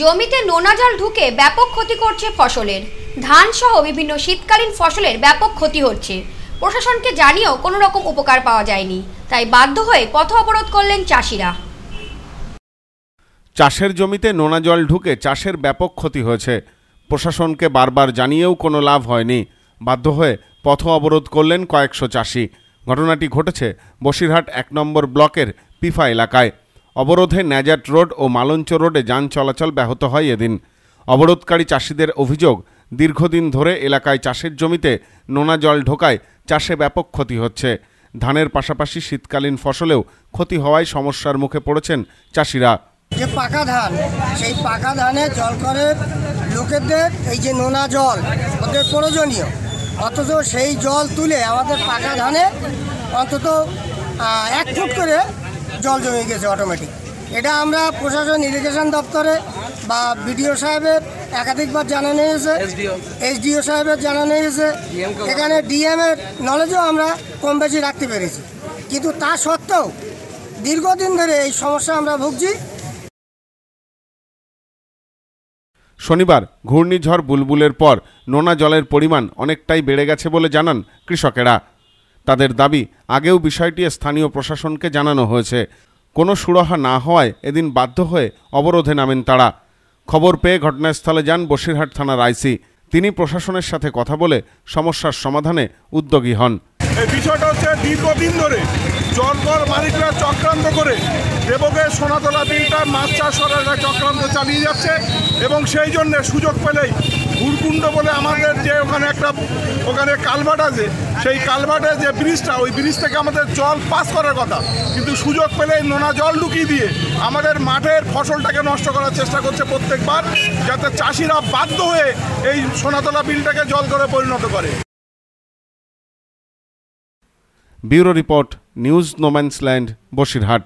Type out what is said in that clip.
জমিতে নোনা জল ঢুকে ব্যাপক ক্ষতি করছে ফসলের ধান সহ বিভিন্ন শীতকালীন ফসলের ব্যাপক ক্ষতি হচ্ছে প্রশাসনকে জানিয়েও কোনো রকম উপকার পাওয়া যায়নি তাই বাধ্য হয়ে পথ অবরোধ করলেন চাষিরা চাষের জমিতে নোনা জল ঢুকে চাষের ব্যাপক ক্ষতি হয়েছে প্রশাসনকে বারবার জানিয়েও কোনো লাভ হয়নি বাধ্য হয়ে পথ অবরোধ করলেন কয়েকশো চাষি ঘটনাটি ঘটেছে বসিরহাট এক নম্বর ব্লকের পিফা এলাকায় অবরোধে ন্যাজাট রোড ও মালঞ্চ রোডে যান চলাচল ব্যাহত হয় এদিন অবরোধকারী চাষিদের অভিযোগ দীর্ঘদিন ধরে এলাকায় চাষের জমিতে নোনা জল ঢোকায় চাষে ব্যাপক ক্ষতি হচ্ছে ধানের পাশাপাশি শীতকালীন ফসলেও ক্ষতি হওয়ায় সমস্যার মুখে পড়েছেন চাষিরা যে পাকা ধান সেই পাকা ধানে জল করে লোকেদের এই যে নোনা জল ওদের প্রয়োজনীয় অথচ সেই জল তুলে আমাদের পাকা ধানে অন্তত এক ফুট করে জল জমে গেছে অটোমেটিক এটা আমরা প্রশাসন ইরিগেশন দপ্তরে বা বিডিও সাহেবের একাধিকবার জানানো হয়েছে এসডিও সাহেবের জানানো হয়েছে এখানে ডিএমের নলেজও আমরা কম বেশি রাখতে পেরেছি কিন্তু তা সত্ত্বেও দীর্ঘদিন ধরে এই সমস্যা আমরা ভুগছি শনিবার ঘূর্ণিঝড় বুলবুলের পর নোনা জলের পরিমাণ অনেকটাই বেড়ে গেছে বলে জানান কৃষকেরা তাদের দাবি আগেও বিষয়টি স্থানীয় প্রশাসনকে জানানো হয়েছে কোনো সুরাহা না হওয়ায় এদিন বাধ্য হয়ে অবরোধে নামেন তারা খবর পেয়ে ঘটনাস্থলে যান বসিরহাট থানার আইসি তিনি প্রশাসনের সাথে কথা বলে সমস্যার সমাধানে উদ্যোগী হন বিষয়টা হচ্ছে দীর্ঘদিন ধরে জনগণ মালিকরা চক্রান্ত করে দেবকে সোনাতলা বিলটা মাছ চাষ করার চক্রান্ত চালিয়ে যাচ্ছে এবং সেই জন্যে সুযোগ পেলেই ভুরকুণ্ড বলে আমাদের যে ওখানে একটা ওখানে কালভার্ট আছে সেই কালভার্টে যে ব্রিজটা ওই ব্রিজ থেকে আমাদের জল পাস করার কথা কিন্তু সুযোগ পেলে নোনা জল ঢুকিয়ে দিয়ে আমাদের মাঠের ফসলটাকে নষ্ট করার চেষ্টা করছে প্রত্যেকবার যাতে চাষিরা বাধ্য হয়ে এই সোনাতলা বিলটাকে জল করে পরিণত করে bureau report news no man's land Basirhat